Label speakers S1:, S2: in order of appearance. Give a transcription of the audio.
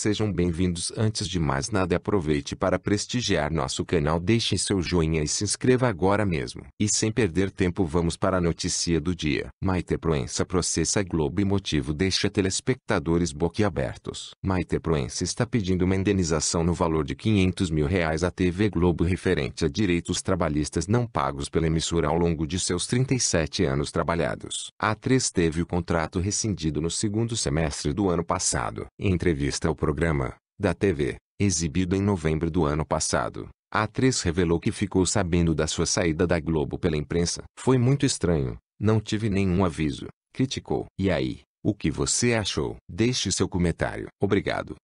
S1: Sejam bem-vindos. Antes de mais nada, aproveite para prestigiar nosso canal, deixe seu joinha e se inscreva agora mesmo. E sem perder tempo, vamos para a notícia do dia. Maite Proença processa Globo e motivo deixa telespectadores boquiabertos. Maite Proença está pedindo uma indenização no valor de 500 mil reais à TV Globo referente a direitos trabalhistas não pagos pela emissora ao longo de seus 37 anos trabalhados. A atriz teve o contrato rescindido no segundo semestre do ano passado. Em entrevista ao programa, da TV, exibido em novembro do ano passado, a atriz revelou que ficou sabendo da sua saída da Globo pela imprensa. Foi muito estranho, não tive nenhum aviso, criticou. E aí, o que você achou? Deixe seu comentário. Obrigado.